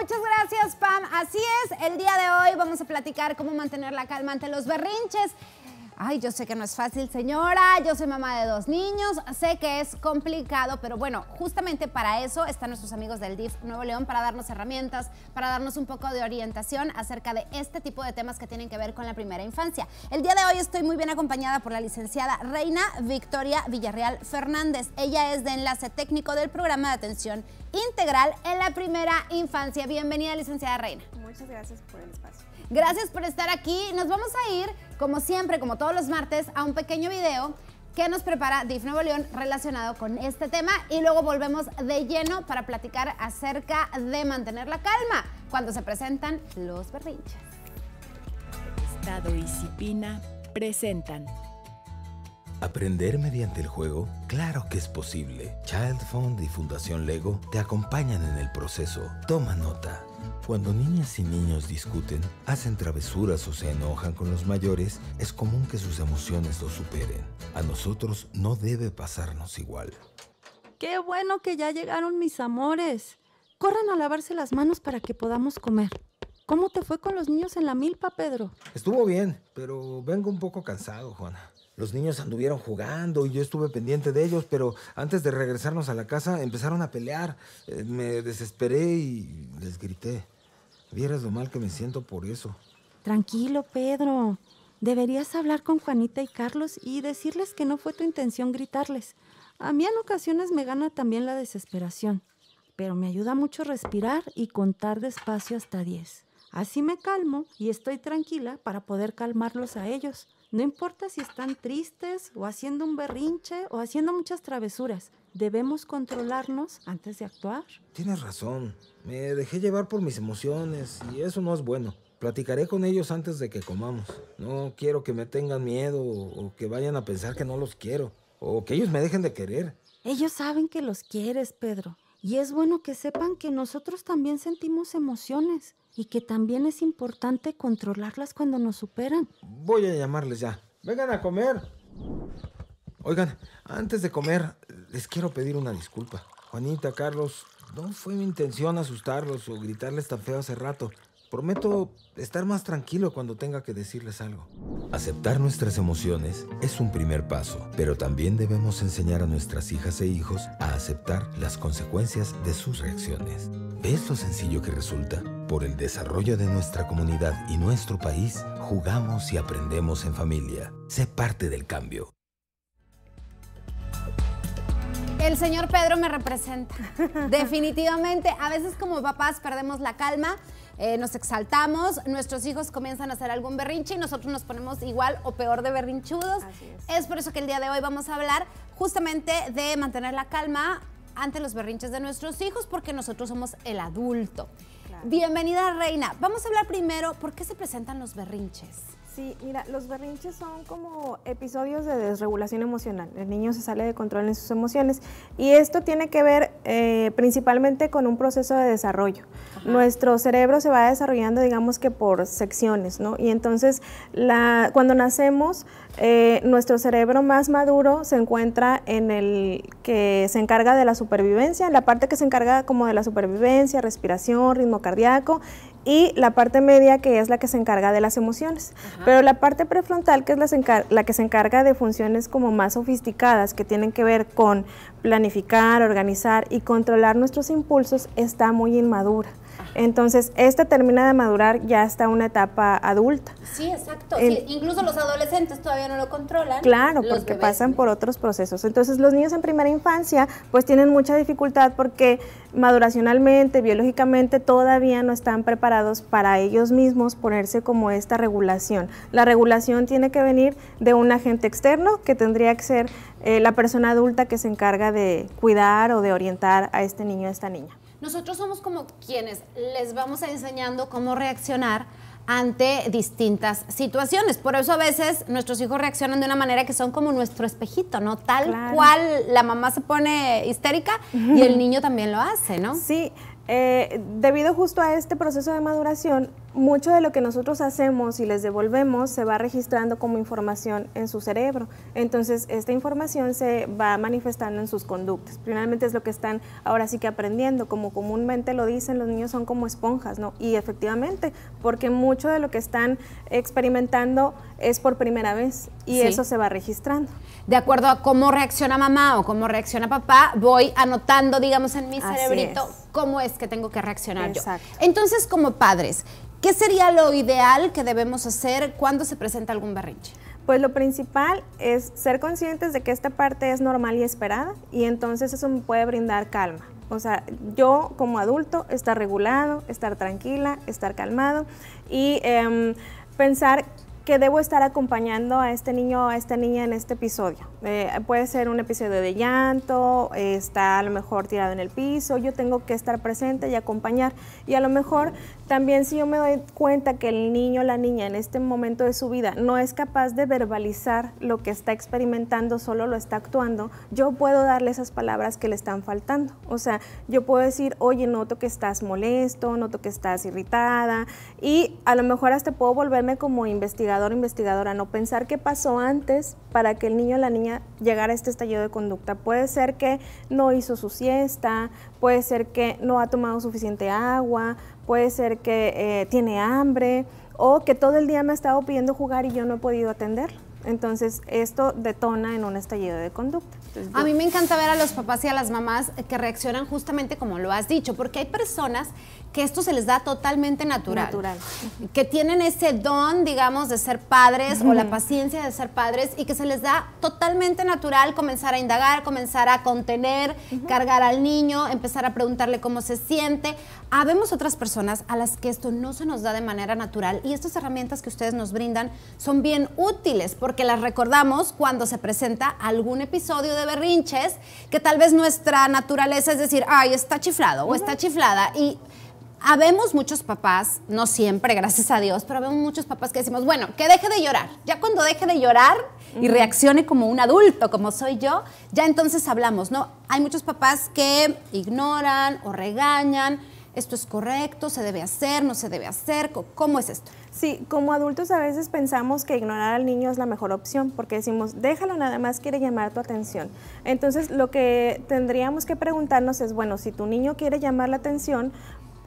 Muchas gracias, Pam. Así es, el día de hoy vamos a platicar cómo mantener la calma ante los berrinches ay, yo sé que no es fácil, señora, yo soy mamá de dos niños, sé que es complicado, pero bueno, justamente para eso están nuestros amigos del DIF Nuevo León para darnos herramientas, para darnos un poco de orientación acerca de este tipo de temas que tienen que ver con la primera infancia. El día de hoy estoy muy bien acompañada por la licenciada Reina Victoria Villarreal Fernández. Ella es de enlace técnico del programa de atención integral en la primera infancia. Bienvenida, licenciada Reina. Muchas gracias por el espacio. Gracias por estar aquí. Nos vamos a ir, como siempre, como todos los martes a un pequeño video que nos prepara DIF Nuevo León relacionado con este tema y luego volvemos de lleno para platicar acerca de mantener la calma cuando se presentan los perrinches. Estado y Cipina presentan. Aprender mediante el juego, claro que es posible. Child Fund y Fundación Lego te acompañan en el proceso. Toma nota. Cuando niñas y niños discuten, hacen travesuras o se enojan con los mayores, es común que sus emociones los superen. A nosotros no debe pasarnos igual. Qué bueno que ya llegaron mis amores. Corran a lavarse las manos para que podamos comer. ¿Cómo te fue con los niños en la milpa, Pedro? Estuvo bien, pero vengo un poco cansado, Juana los niños anduvieron jugando y yo estuve pendiente de ellos, pero antes de regresarnos a la casa empezaron a pelear. Eh, me desesperé y les grité. Vieras lo mal que me siento por eso. Tranquilo, Pedro. Deberías hablar con Juanita y Carlos y decirles que no fue tu intención gritarles. A mí en ocasiones me gana también la desesperación, pero me ayuda mucho respirar y contar despacio hasta 10. Así me calmo y estoy tranquila para poder calmarlos a ellos. No importa si están tristes o haciendo un berrinche o haciendo muchas travesuras. Debemos controlarnos antes de actuar. Tienes razón. Me dejé llevar por mis emociones y eso no es bueno. Platicaré con ellos antes de que comamos. No quiero que me tengan miedo o que vayan a pensar que no los quiero o que ellos me dejen de querer. Ellos saben que los quieres, Pedro. Y es bueno que sepan que nosotros también sentimos emociones y que también es importante controlarlas cuando nos superan. Voy a llamarles ya. Vengan a comer. Oigan, antes de comer, les quiero pedir una disculpa. Juanita, Carlos, no fue mi intención asustarlos o gritarles tan feo hace rato. Prometo estar más tranquilo cuando tenga que decirles algo. Aceptar nuestras emociones es un primer paso, pero también debemos enseñar a nuestras hijas e hijos a aceptar las consecuencias de sus reacciones. ¿Ves lo sencillo que resulta? Por el desarrollo de nuestra comunidad y nuestro país, jugamos y aprendemos en familia. Sé parte del cambio. El señor Pedro me representa. Definitivamente, a veces como papás perdemos la calma. Eh, nos exaltamos, nuestros hijos comienzan a hacer algún berrinche y nosotros nos ponemos igual o peor de berrinchudos. Es. por eso que el día de hoy vamos a hablar justamente de mantener la calma ante los berrinches de nuestros hijos porque nosotros somos el adulto. Bienvenida, Reina. Vamos a hablar primero por qué se presentan los berrinches. Sí, mira, los berrinches son como episodios de desregulación emocional. El niño se sale de control en sus emociones y esto tiene que ver eh, principalmente con un proceso de desarrollo. Nuestro cerebro se va desarrollando, digamos que por secciones, ¿no? Y entonces la, cuando nacemos, eh, nuestro cerebro más maduro se encuentra en el que se encarga de la supervivencia, en la parte que se encarga como de la supervivencia, respiración, ritmo cardíaco y la parte media que es la que se encarga de las emociones. Pero la parte prefrontal que es la, que se encarga de funciones como más sofisticadas que tienen que ver con planificar, organizar y controlar nuestros impulsos está muy inmadura. Entonces, esta termina de madurar ya hasta una etapa adulta. Sí, exacto. incluso los adolescentes todavía no lo controlan. Claro, porque pasan por otros procesos. Entonces, los niños en primera infancia pues tienen mucha dificultad porque maduracionalmente, biológicamente, todavía no están preparados para ellos mismos ponerse como esta regulación. La regulación tiene que venir de un agente externo que tendría que ser eh, la persona adulta que se encarga de cuidar o de orientar a este niño, a esta niña. Nosotros somos como quienes les vamos enseñando cómo reaccionar ante distintas situaciones. Por eso a veces nuestros hijos reaccionan de una manera que son como nuestro espejito, ¿no? Tal cual la mamá se pone histérica y el niño también lo hace, ¿no? Sí, eh, debido justo a este proceso de maduración, mucho de lo que nosotros hacemos y les devolvemos se va registrando como información en su cerebro. Entonces, esta información se va manifestando en sus conductas. Primeramente es lo que están ahora sí que aprendiendo, como comúnmente lo dicen, los niños son como esponjas, ¿no? Y efectivamente, porque mucho de lo que están experimentando es por primera vez y eso se va registrando. De acuerdo a cómo reacciona mamá o cómo reacciona papá, voy anotando, digamos, en mi cerebrito cómo es que tengo que reaccionar Exacto. Entonces, como padres, ¿Qué sería lo ideal que debemos hacer cuando se presenta algún berrinche? Pues lo principal es ser conscientes de que esta parte es normal y esperada y entonces eso me puede brindar calma. O sea, yo como adulto estar regulado, estar tranquila, estar calmado y em, pensar que debo estar acompañando a este niño o a esta niña en este episodio. Eh, puede ser un episodio de llanto, está a lo mejor tirado en el piso, yo tengo que estar presente y acompañar. Y a lo mejor también si yo me doy cuenta que el niño o la niña en este momento de su vida no es capaz de verbalizar lo que está experimentando, solo lo está actuando, yo puedo darle esas palabras que le están faltando. O sea, yo puedo decir, oye, noto que estás molesto, noto que estás irritada y a lo mejor hasta puedo volverme como investigador investigadora, no pensar qué pasó antes para que el niño o la niña llegara a este estallido de conducta. Puede ser que no hizo su siesta, puede ser que no ha tomado suficiente agua, puede ser que eh, tiene hambre o que todo el día me ha estado pidiendo jugar y yo no he podido atenderlo. Entonces, esto detona en un estallido de conducta. a mí me encanta ver a los papás y a las mamás que reaccionan justamente como lo has dicho, porque hay personas que esto se les da totalmente natural. Que tienen ese don, digamos, de ser padres o la paciencia de ser padres y que se les da totalmente natural comenzar a indagar, comenzar a contener, cargar al niño, empezar a preguntarle cómo se siente. Habemos otras personas a las que esto no se nos da de manera natural y estas herramientas que ustedes nos brindan son bien útiles porque las recordamos cuando se presenta algún episodio de berrinches que tal vez nuestra naturaleza es decir, ay, está chiflado o está chiflada. Y habemos muchos papás, no siempre, gracias a Dios, pero habemos muchos papás que decimos, bueno, que deje de llorar. Ya cuando deje de llorar y reaccione como un adulto, como soy yo, ya entonces hablamos, ¿no? Hay muchos papás que ignoran o regañan, esto es correcto, se debe hacer, no se debe hacer, ¿cómo es esto? Sí, como adultos a veces pensamos que ignorar al niño es la mejor opción porque decimos, déjalo, nada más quiere llamar tu atención. Entonces, lo que tendríamos que preguntarnos es, bueno, si tu niño quiere llamar la atención,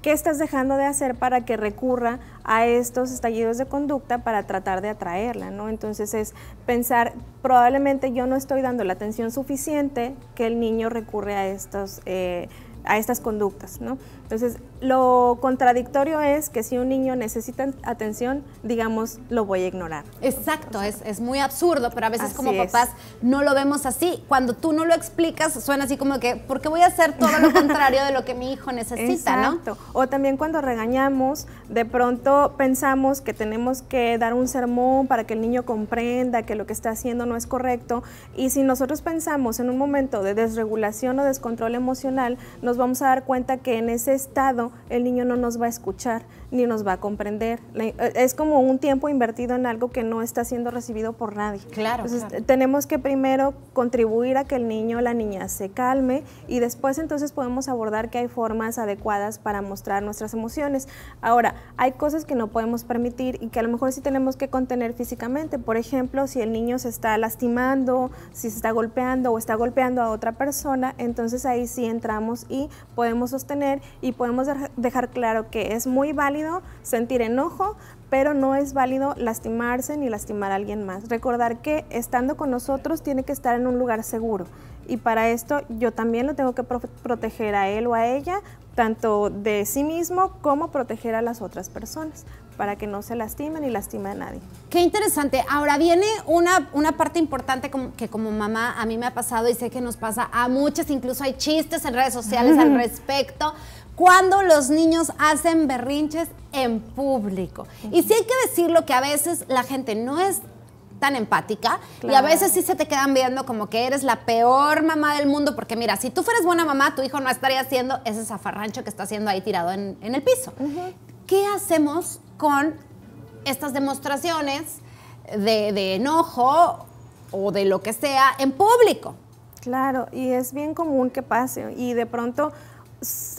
¿Qué estás dejando de hacer para que recurra a estos estallidos de conducta para tratar de atraerla? ¿no? Entonces es pensar, probablemente yo no estoy dando la atención suficiente que el niño recurre a estos... Eh, a estas conductas, ¿no? Entonces, lo contradictorio es que si un niño necesita atención, digamos, lo voy a ignorar. Exacto, es, muy absurdo, pero a veces como papás no lo vemos así. Cuando tú no lo explicas, suena así como que, ¿por qué voy a hacer todo lo contrario de lo que mi hijo necesita, Exacto. O también cuando regañamos, de pronto pensamos que tenemos que dar un sermón para que el niño comprenda que lo que está haciendo no es correcto. Y si nosotros pensamos en un momento de desregulación o descontrol emocional, vamos a dar cuenta que en ese estado el niño no nos va a escuchar, ni nos va a comprender. Eh, es como un tiempo invertido en algo que no está siendo recibido por nadie. Claro. tenemos que primero contribuir a que el niño o la niña se calme y después entonces podemos abordar que hay formas adecuadas para mostrar nuestras emociones. Ahora, hay cosas que no podemos permitir y que a lo mejor sí tenemos que contener físicamente. Por ejemplo, si el niño se está lastimando, si se está golpeando o está golpeando a otra persona, entonces ahí sí entramos y podemos sostener y podemos dejar claro que es muy válido sentir enojo, pero no es válido lastimarse ni lastimar a alguien más. Recordar que estando con nosotros tiene que estar en un lugar seguro y para esto yo también lo tengo que proteger a él o a ella, tanto de sí mismo como proteger a las otras personas, para que no se lastimen y lastime a nadie. Qué interesante. Ahora viene una, una parte importante como, que como mamá a mí me ha pasado y sé que nos pasa a muchas, incluso hay chistes en redes sociales al respecto cuando los niños hacen berrinches en público. Y sí hay que decirlo que a veces la gente no es tan empática y a veces sí se te quedan viendo como que eres la peor mamá del mundo porque mira, si tú fueras buena mamá, tu hijo no estaría haciendo ese zafarrancho que está haciendo ahí tirado en, el piso. ¿Qué hacemos con estas demostraciones de enojo o de lo que sea en público? Claro, y es bien común que pase y de pronto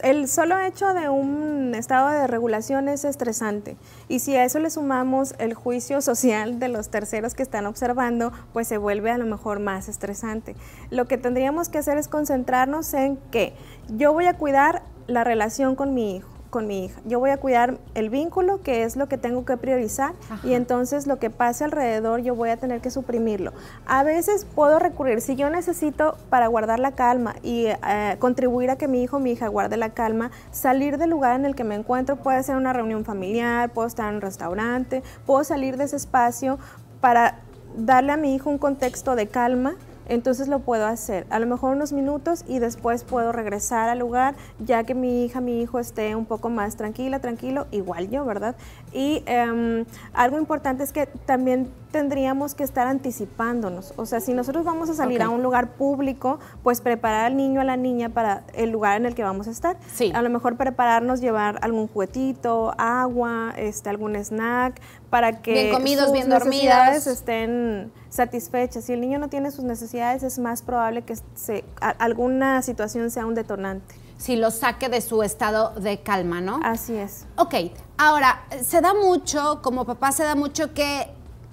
el solo hecho de un estado de regulación es estresante y si a eso le sumamos el juicio social de los terceros que están observando, pues se vuelve a lo mejor más estresante. Lo que tendríamos que hacer es concentrarnos en que yo voy a cuidar la relación con mi hijo con mi hija. Yo voy a cuidar el vínculo, que es lo que tengo que priorizar, y entonces lo que pase alrededor yo voy a tener que suprimirlo. A veces puedo recurrir, si yo necesito para guardar la calma y eh, contribuir a que mi hijo o mi hija guarde la calma, salir del lugar en el que me encuentro, puede ser una reunión familiar, puedo estar en un restaurante, puedo salir de ese espacio para darle a mi hijo un contexto de calma entonces lo puedo hacer. A lo mejor unos minutos y después puedo regresar al lugar ya que mi hija, mi hijo esté un poco más tranquila, tranquilo, igual yo, ¿verdad? Y em, algo importante es que también tendríamos que estar anticipándonos. O sea, si nosotros vamos a salir a un lugar público, pues preparar al niño, o a la niña para el lugar en el que vamos a estar. A lo mejor prepararnos, llevar algún juguetito, agua, este, algún snack, para que bien comidos, bien necesidades estén satisfechas. Si el niño no tiene sus necesidades, es más probable que se, alguna situación sea un detonante si lo saque de su estado de calma, ¿no? Así es. Ok, ahora, se da mucho, como papá se da mucho que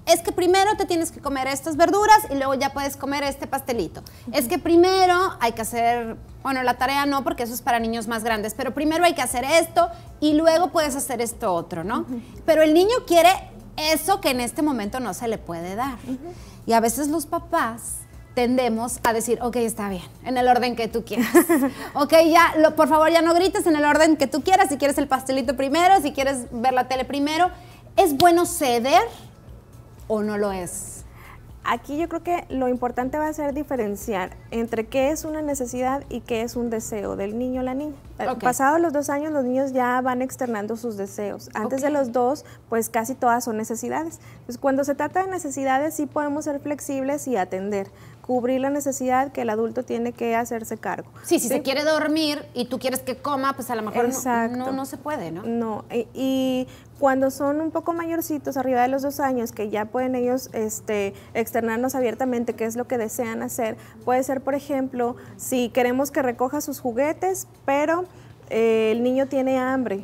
es que primero te tienes que comer estas verduras y luego ya puedes comer este pastelito. Es que primero hay que hacer, bueno, la tarea no porque eso es para niños más grandes, pero primero hay que hacer esto y luego puedes hacer esto otro, ¿no? Pero el niño quiere eso que en este momento no se le puede dar. Y a veces los papás tendemos a decir, ok, está bien, en el orden que tú quieras. ok, ya, por favor, ya no grites en el orden que tú quieras, si quieres el pastelito primero, si quieres ver la tele primero. ¿Es bueno ceder o no lo es? Aquí yo creo que lo importante va a ser diferenciar entre qué es una necesidad y qué es un deseo del niño o la niña. Eh, pasados los dos años, los niños ya van externando sus deseos. Antes de los dos, pues casi todas son necesidades. Entonces, pues cuando se trata de necesidades, sí podemos ser flexibles y atender cubrir la necesidad que el adulto tiene que hacerse cargo. Sí, si se quiere dormir y tú quieres que coma, pues a lo mejor no, no, se puede, ¿no? No, y, cuando son un poco mayorcitos, arriba de los dos años, que ya pueden ellos este, externarnos abiertamente qué es lo que desean hacer, puede ser, por ejemplo, si queremos que recoja sus juguetes, pero eh, el niño tiene hambre.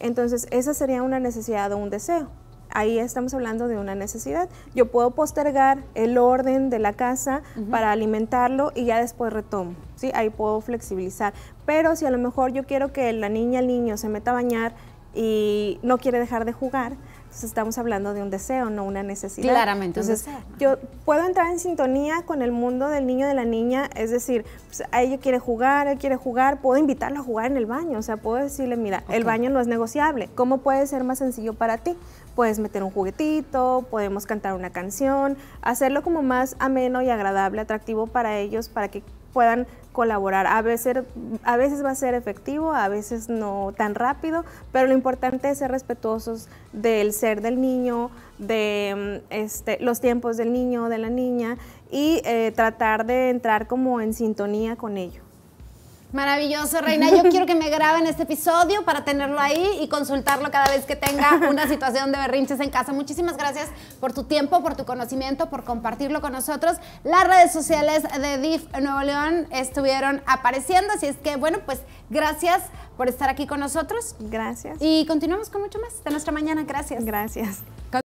Entonces, esa sería una necesidad o un deseo. Ahí estamos hablando de una necesidad. Yo puedo postergar el orden de la casa para alimentarlo y ya después retomo. ¿sí? Ahí puedo flexibilizar. Pero si a lo mejor yo quiero que la niña, el niño se meta a bañar y no quiere dejar de jugar, pues, estamos hablando de un deseo, no una necesidad. Claramente. Entonces, yo puedo entrar en sintonía con el mundo del niño, de la niña, es decir, pues, a ella quiere jugar, él quiere jugar, puedo invitarlo a jugar en el baño, o sea, puedo decirle, mira, el baño no es negociable, ¿cómo puede ser más sencillo para ti? Puedes meter un juguetito, podemos cantar una canción, hacerlo como más ameno y agradable, atractivo para ellos, para que puedan colaborar. A veces, a veces va a ser efectivo, a veces no tan rápido, pero lo importante es ser respetuosos del ser del niño, de mm, este, los tiempos del niño, de la niña y eh, tratar de entrar como en sintonía con ellos. Maravilloso, Reina. Yo quiero que me graben este episodio para tenerlo ahí y consultarlo cada vez que tenga una situación de berrinches en casa. Muchísimas gracias por tu tiempo, por tu conocimiento, por compartirlo con nosotros. Las redes sociales de DIF Nuevo León estuvieron apareciendo, así es que, bueno, pues gracias por estar aquí con nosotros. Gracias. Y continuamos con mucho más de nuestra mañana. Gracias. Gracias.